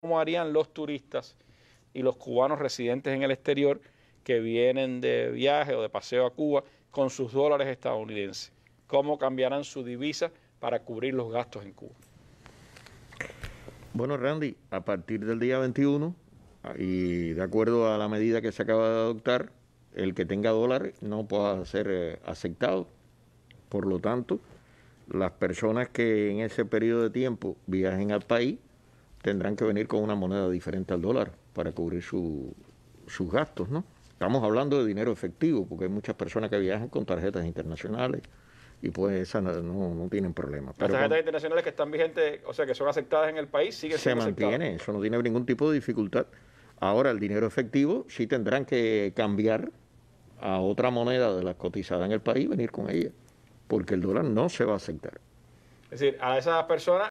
¿Cómo harían los turistas y los cubanos residentes en el exterior que vienen de viaje o de paseo a Cuba con sus dólares estadounidenses. ¿Cómo cambiarán su divisa para cubrir los gastos en Cuba? Bueno, Randy, a partir del día 21 y de acuerdo a la medida que se acaba de adoptar, el que tenga dólares no pueda ser eh, aceptado. Por lo tanto, las personas que en ese periodo de tiempo viajen al país tendrán que venir con una moneda diferente al dólar para cubrir sus gastos, ¿no? Estamos hablando de dinero efectivo, porque hay muchas personas que viajan con tarjetas internacionales y pues esas no, tienen problema. Las tarjetas internacionales que están vigentes, o sea, que son aceptadas en el país, siguen siendo Se mantiene, eso no tiene ningún tipo de dificultad. Ahora, el dinero efectivo sí tendrán que cambiar a otra moneda de las cotizadas en el país y venir con ella, porque el dólar no se va a aceptar. Es decir, a esas personas